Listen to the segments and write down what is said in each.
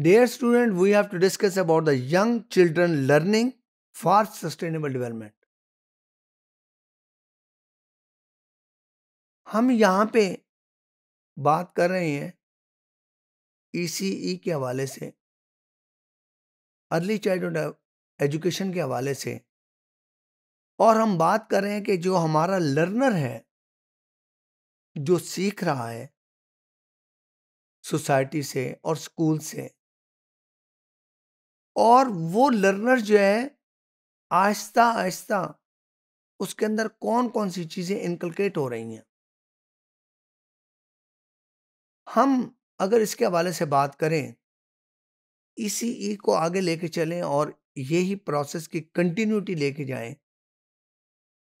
dear student we have to discuss about the young children learning for sustainable development हम यहाँ पे बात कर रहे हैं ईसीई e e के हवाले से अर्ली चाइल्डहुड एजुकेशन के हवाले से और हम बात कर रहे हैं कि जो हमारा लर्नर है जो सीख रहा है सोसाइटी से और स्कूल से और वो लर्नर जो है आहिस्ता आहिस्ता उसके अंदर कौन कौन सी चीज़ें इनकलकेट हो रही हैं हम अगर इसके हवाले से बात करें इसी e ई e को आगे लेके चलें और यही प्रोसेस की कंटिन्यूटी लेके जाएं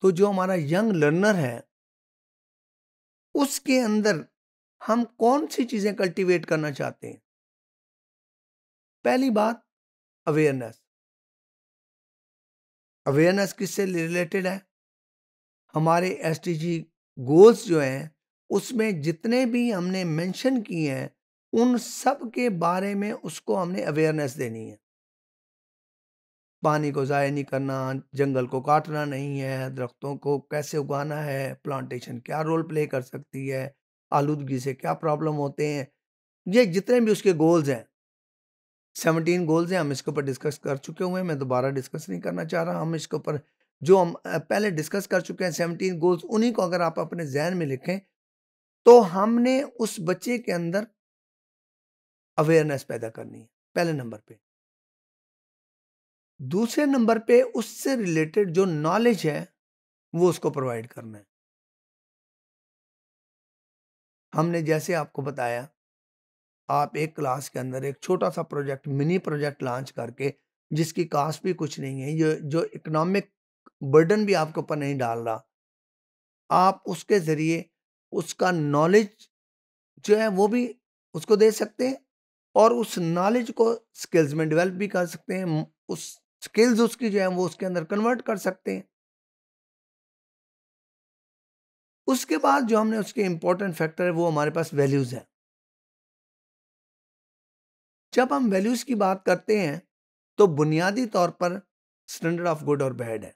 तो जो हमारा यंग लर्नर है उसके अंदर हम कौन सी चीज़ें कल्टीवेट करना चाहते हैं पहली बात अवेयरनेस अवेयरनेस किससे रिलेटेड है हमारे एस गोल्स जो हैं उसमें जितने भी हमने मेंशन किए हैं उन सब के बारे में उसको हमने अवेयरनेस देनी है पानी को ज़ाय नहीं करना जंगल को काटना नहीं है दरख्तों को कैसे उगाना है प्लांटेशन क्या रोल प्ले कर सकती है आलूदगी से क्या प्रॉब्लम होते हैं ये जितने भी उसके गोल्स हैं सेवनटीन गोल्स हैं हम इसके ऊपर डिस्कस कर चुके हुए हैं मैं दोबारा डिस्कस नहीं करना चाह रहा हम इसके ऊपर जो हम पहले डिस्कस कर चुके हैं सेवनटीन गोल्स उन्हीं को अगर आप अपने जहन में लिखें तो हमने उस बच्चे के अंदर अवेयरनेस पैदा करनी है पहले नंबर पे दूसरे नंबर पे उससे रिलेटेड जो नॉलेज है वो उसको प्रोवाइड करना है हमने जैसे आपको बताया आप एक क्लास के अंदर एक छोटा सा प्रोजेक्ट मिनी प्रोजेक्ट लॉन्च करके जिसकी कास्ट भी कुछ नहीं है जो जो इकोनॉमिक बर्डन भी आपके ऊपर नहीं डाल रहा आप उसके ज़रिए उसका नॉलेज जो है वो भी उसको दे सकते हैं और उस नॉलेज को स्किल्स में डेवलप भी कर सकते हैं उस स्किल्स उसकी जो है वो उसके अंदर कन्वर्ट कर सकते हैं उसके बाद जो हमने उसके इम्पोर्टेंट फैक्टर है वो हमारे पास वैल्यूज़ हैं जब हम वैल्यूज़ की बात करते हैं तो बुनियादी तौर पर स्टैंडर्ड ऑफ गुड और बैड है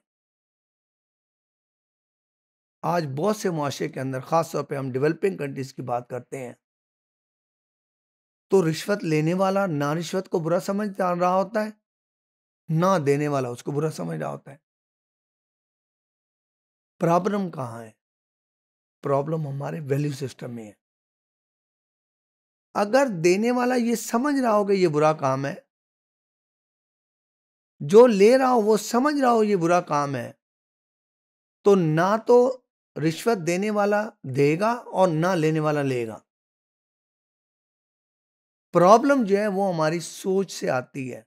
आज बहुत से मुआशे के अंदर ख़ास तौर पे हम डेवलपिंग कंट्रीज़ की बात करते हैं तो रिश्वत लेने वाला ना रिश्वत को बुरा समझ रहा होता है ना देने वाला उसको बुरा समझ रहा होता है प्रॉब्लम कहाँ है प्रॉब्लम हमारे वैल्यू सिस्टम में है अगर देने वाला ये समझ रहा हो कि ये बुरा काम है जो ले रहा हो वो समझ रहा हो ये बुरा काम है तो ना तो रिश्वत देने वाला देगा और ना लेने वाला लेगा प्रॉब्लम जो है वो हमारी सोच से आती है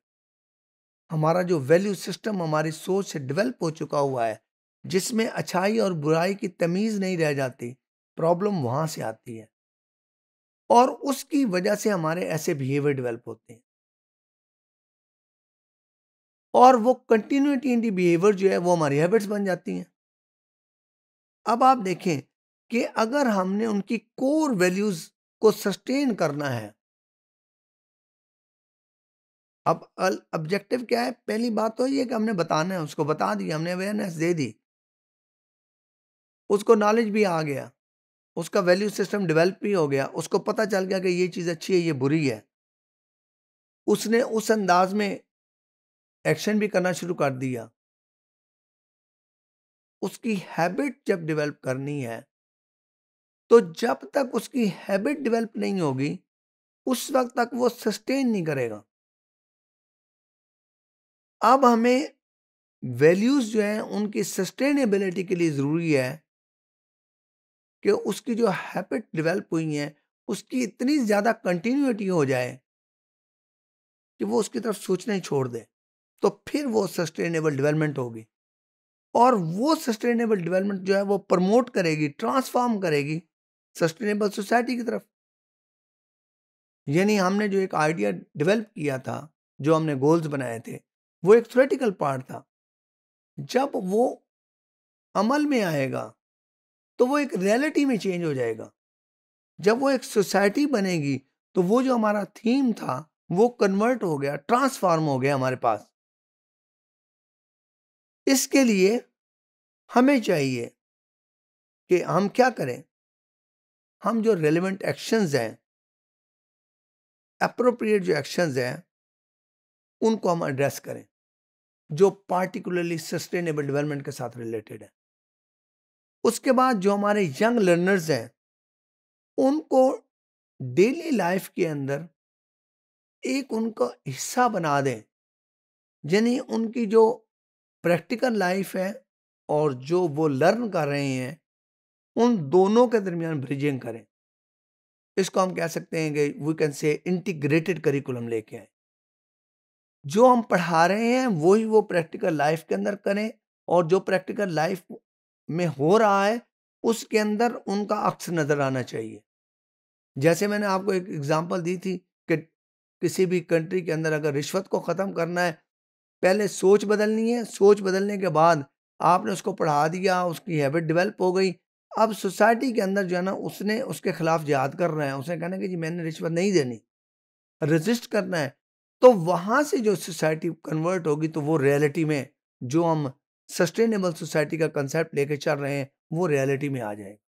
हमारा जो वैल्यू सिस्टम हमारी सोच से डेवलप हो चुका हुआ है जिसमें अच्छाई और बुराई की तमीज़ नहीं रह जाती प्रॉब्लम वहाँ से आती है और उसकी वजह से हमारे ऐसे बिहेवियर डेवलप होते हैं और वो कंटिन्यूटी इन दी बिहेवियर जो है वो हमारी हैबिट्स बन जाती हैं अब आप देखें कि अगर हमने उनकी कोर वैल्यूज को सस्टेन करना है अब ऑब्जेक्टिव क्या है पहली बात तो ये कि हमने बताना है उसको बता दिया हमने अवेयरनेस दे दी उसको नॉलेज भी आ गया उसका वैल्यू सिस्टम डेवलप भी हो गया उसको पता चल गया कि ये चीज़ अच्छी है ये बुरी है उसने उस अंदाज में एक्शन भी करना शुरू कर दिया उसकी हैबिट जब डेवलप करनी है तो जब तक उसकी हैबिट डेवलप नहीं होगी उस वक्त तक वो सस्टेन नहीं करेगा अब हमें वैल्यूज़ जो हैं उनकी सस्टेनेबिलिटी के लिए ज़रूरी है कि उसकी जो हैबिट डेवलप हुई हैं उसकी इतनी ज़्यादा कंटिन्यूटी हो जाए कि वो उसकी तरफ सोचना ही छोड़ दे तो फिर वो सस्टेनेबल डेवलपमेंट होगी और वो सस्टेनेबल डेवलपमेंट जो है वो प्रमोट करेगी ट्रांसफॉर्म करेगी सस्टेनेबल सोसाइटी की तरफ यानी हमने जो एक आइडिया डेवलप किया था जो हमने गोल्स बनाए थे वो एक थ्रेटिकल पार्ट था जब वो अमल में आएगा तो वो एक रियलिटी में चेंज हो जाएगा जब वो एक सोसाइटी बनेगी तो वो जो हमारा थीम था वो कन्वर्ट हो गया ट्रांसफॉर्म हो गया हमारे पास इसके लिए हमें चाहिए कि हम क्या करें हम जो रेलिवेंट एक्शंस हैं अप्रोप्रिएट जो एक्शंस हैं उनको हम एड्रेस करें जो पार्टिकुलरली सस्टेनेबल डेवलपमेंट के साथ रिलेटेड है उसके बाद जो हमारे यंग लर्नर्स हैं उनको डेली लाइफ के अंदर एक उनका हिस्सा बना दें यानी उनकी जो प्रैक्टिकल लाइफ है और जो वो लर्न कर रहे हैं उन दोनों के दरमियान ब्रिजिंग करें इसको हम कह सकते हैं कि we can say integrated curriculum लेके आए जो हम पढ़ा रहे हैं वही वो, वो प्रैक्टिकल लाइफ के अंदर करें और जो प्रैक्टिकल लाइफ में हो रहा है उसके अंदर उनका अक्स नज़र आना चाहिए जैसे मैंने आपको एक एग्जांपल दी थी कि किसी भी कंट्री के अंदर अगर रिश्वत को ख़त्म करना है पहले सोच बदलनी है सोच बदलने के बाद आपने उसको पढ़ा दिया उसकी हैबिट डेवलप हो गई अब सोसाइटी के अंदर जो है ना उसने उसके खिलाफ कर करना है उसने कहना है कि जी मैंने रिश्वत नहीं देनी रजिस्ट करना है तो वहाँ से जो सोसाइटी कन्वर्ट होगी तो वो रियलिटी में जो हम सस्टेनेबल सोसाइटी का कंसेप्ट लेके चल रहे हैं वो रियलिटी में आ जाए